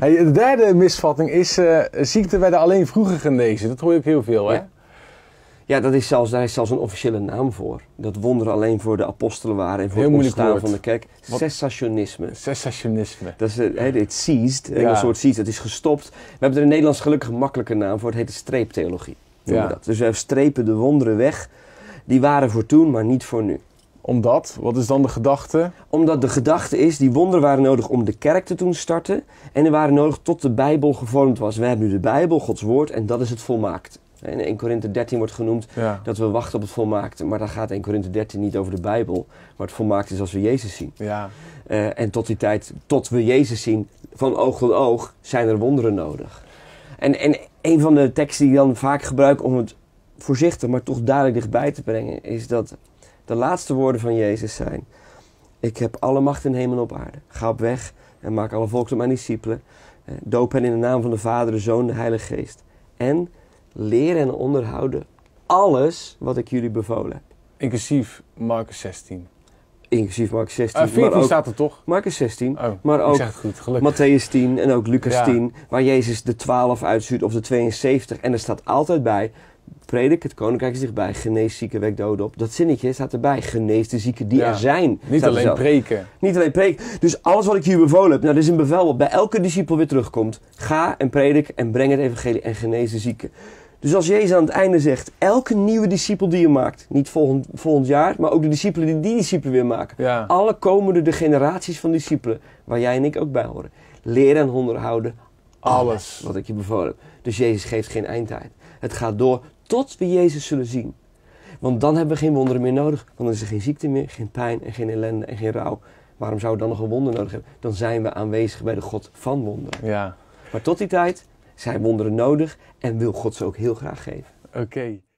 de derde misvatting is, uh, ziekten werden alleen vroeger genezen. Dat hoor je ook heel veel, hè? Ja. dat is zelfs, daar is zelfs een officiële naam voor. Dat wonderen alleen voor de apostelen waren en voor Heel het woord. van de kerk. Sessationisme. Sessationisme. Dat is eh, het een soort seized, dat is gestopt. We hebben er in Nederlands gelukkig een makkelijke naam voor, het heet de streeptheologie. Ja. Dat. Dus we strepen de wonderen weg. Die waren voor toen, maar niet voor nu omdat, wat is dan de gedachte? Omdat de gedachte is, die wonderen waren nodig om de kerk te doen starten. En er waren nodig tot de Bijbel gevormd was. We hebben nu de Bijbel, Gods woord, en dat is het volmaakt. In 1 Korinthe 13 wordt genoemd dat we wachten op het volmaakte. Maar dan gaat 1 Korinthe 13 niet over de Bijbel. Maar het volmaakte is als we Jezus zien. Ja. Eh, en tot die tijd, tot we Jezus zien, van oog tot oog, zijn er wonderen nodig. En, en een van de teksten die ik dan vaak gebruik om het voorzichtig, maar toch duidelijk dichtbij te brengen, is dat de laatste woorden van Jezus zijn: Ik heb alle macht in hemel en op aarde. Ga op weg en maak alle volks tot mijn discipelen. Eh, doop hen in de naam van de Vader, de Zoon, de Heilige Geest. En leer en onderhouden alles wat ik jullie bevolen heb. Inclusief Marcus 16. Inclusief Marcus 16. Uh, 14 maar staat er toch? Marcus 16. Oh, maar ook goed, Matthäus 10 en ook Lucas 10. Waar Jezus de 12 uitstuurt of de 72. En er staat altijd bij predik het koninkrijk is dichtbij. Genees zieken, wek doden op. Dat zinnetje staat erbij. Genees de zieken die er zijn. Niet alleen breken preken. Niet alleen preken. Dus alles wat ik hier bevolen heb. Nou, dit is een bevel wat bij elke discipel weer terugkomt. Ga en predik en breng het evangelie en genees de zieken. Dus als Jezus aan het einde zegt, elke nieuwe discipel die je maakt, niet volgend, volgend jaar, maar ook de discipelen die die discipelen weer maken. Alle komende de generaties van discipelen, waar jij en ik ook bij horen. Leren en onderhouden Ah, Alles. Wat ik je bevolen Dus Jezus geeft geen eindtijd. Het gaat door tot we Jezus zullen zien. Want dan hebben we geen wonderen meer nodig. Want dan is er geen ziekte meer, geen pijn en geen ellende en geen rouw. Waarom zouden we dan nog een wonder nodig hebben? Dan zijn we aanwezig bij de God van wonderen. Ja. Maar tot die tijd zijn wonderen nodig en wil God ze ook heel graag geven. Oké.